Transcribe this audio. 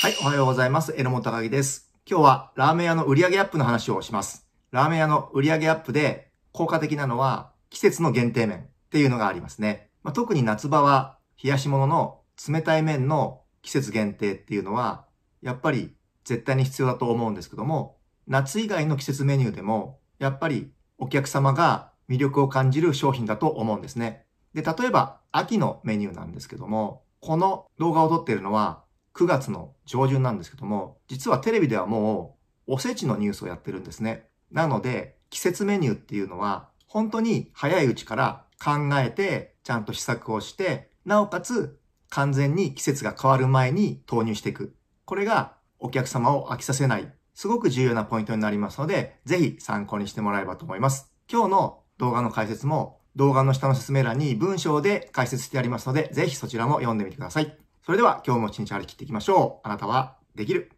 はい、おはようございます。榎本高木です。今日はラーメン屋の売上アップの話をします。ラーメン屋の売上アップで効果的なのは季節の限定麺っていうのがありますね。まあ、特に夏場は冷やし物の冷たい麺の季節限定っていうのはやっぱり絶対に必要だと思うんですけども、夏以外の季節メニューでもやっぱりお客様が魅力を感じる商品だと思うんですね。で、例えば秋のメニューなんですけども、この動画を撮っているのは9月の上旬なんですけども、実はテレビではもうおせちのニュースをやってるんですね。なので、季節メニューっていうのは、本当に早いうちから考えて、ちゃんと試作をして、なおかつ完全に季節が変わる前に投入していく。これがお客様を飽きさせない、すごく重要なポイントになりますので、ぜひ参考にしてもらえればと思います。今日の動画の解説も動画の下の説明欄に文章で解説してありますので、ぜひそちらも読んでみてください。それでは今日も一日張り切っていきましょう。あなたはできる。